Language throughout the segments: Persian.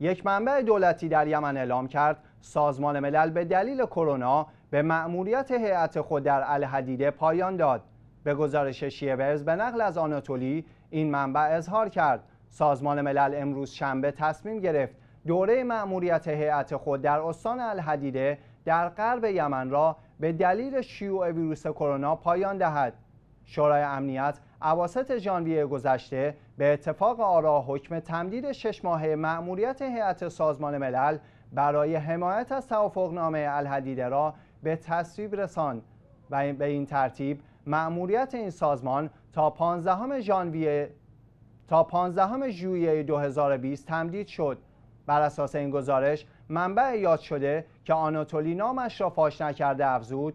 یک منبع دولتی در یمن اعلام کرد سازمان ملل به دلیل کرونا به مأموریت هیئت خود در الحدیده پایان داد به گزارش ورز به نقل از آناتولی این منبع اظهار کرد سازمان ملل امروز شنبه تصمیم گرفت دوره مأموریت هیئت خود در استان الحدیده در غرب یمن را به دلیل شیوع ویروس کرونا پایان دهد شورای امنیت عواسط ژانویه گذشته به اتفاق آرا حکم تمدید شش ماهه مأموریت هیئت سازمان ملل برای حمایت از توافقنامه الحدیده را به تصویب رساند و به این ترتیب مأموریت این سازمان تا 15 ژانویه تا 15 ژوئیه 2020 تمدید شد بر اساس این گزارش منبع یاد شده که آناتولی نامش را فاش نکرده افزود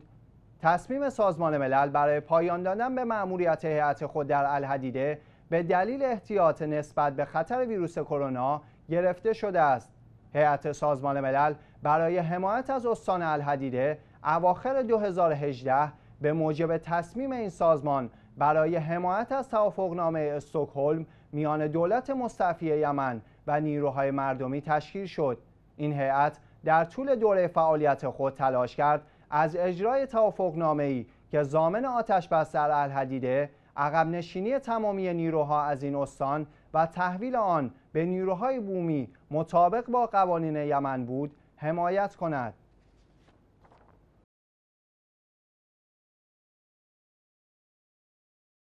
تصمیم سازمان ملل برای پایان دادن به مأموریت هیئت خود در الحدیده به دلیل احتیاط نسبت به خطر ویروس کرونا گرفته شده است. هیئت سازمان ملل برای حمایت از استان الحدیده اواخر 2018 به موجب تصمیم این سازمان برای حمایت از توافقنامه استکهلم میان دولت مستعفی یمن و نیروهای مردمی تشکیل شد. این هیئت در طول دوره فعالیت خود تلاش کرد از اجرای توافق ای که زامن آتش بس در الحدیده عقب نشینی تمامی نیروها از این استان و تحویل آن به نیروهای بومی مطابق با قوانین یمن بود حمایت کند